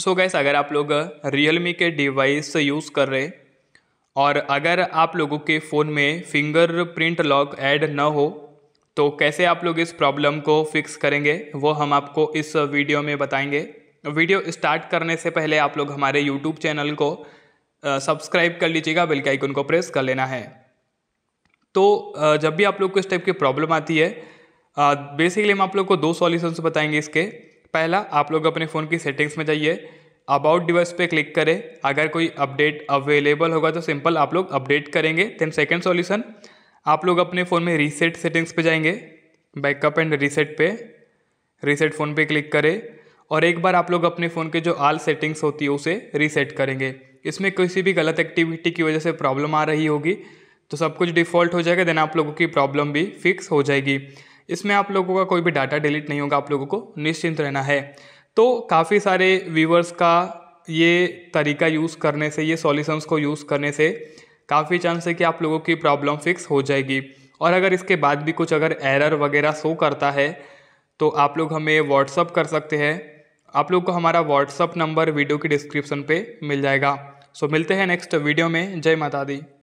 सो gas अगर आप लोग रियल मी के डिवाइस यूज़ कर रहे और अगर आप लोगों के फ़ोन में फिंगर प्रिंट लॉक ऐड ना हो तो कैसे आप लोग इस प्रॉब्लम को फिक्स करेंगे वो हम आपको इस वीडियो में बताएंगे वीडियो स्टार्ट करने से पहले आप लोग हमारे यूट्यूब चैनल को सब्सक्राइब कर लीजिएगा बेल के आइकन को प्रेस कर लेना है तो जब भी आप लोग को इस टाइप की प्रॉब्लम आती है बेसिकली हम आप लोग को दो सॉल्यूशंस बताएंगे इसके पहला आप लोग अपने फ़ोन की सेटिंग्स में जाइए अबाउट डिवाइस पे क्लिक करें अगर कोई अपडेट अवेलेबल होगा तो सिंपल आप लोग अपडेट करेंगे देन सेकेंड सॉल्यूशन आप लोग अपने फ़ोन में रीसेट सेटिंग्स पे जाएंगे बैकअप एंड रीसेट पे रीसेट फ़ोन पे क्लिक करें और एक बार आप लोग अपने फ़ोन के जो आल सेटिंग्स होती है उसे रीसेट करेंगे इसमें किसी भी गलत एक्टिविटी की वजह से प्रॉब्लम आ रही होगी तो सब कुछ डिफ़ॉल्ट हो जाएगा देन आप लोगों की प्रॉब्लम भी फिक्स हो जाएगी इसमें आप लोगों का कोई भी डाटा डिलीट नहीं होगा आप लोगों को निश्चिंत रहना है तो काफ़ी सारे व्यूवर्स का ये तरीका यूज़ करने से ये सॉल्यूशंस को यूज़ करने से काफ़ी चांस है कि आप लोगों की प्रॉब्लम फिक्स हो जाएगी और अगर इसके बाद भी कुछ अगर एरर वगैरह शो करता है तो आप लोग हमें व्हाट्सअप कर सकते हैं आप लोग को हमारा व्हाट्सअप नंबर वीडियो की डिस्क्रिप्शन पे मिल जाएगा सो मिलते हैं नेक्स्ट वीडियो में जय माता दी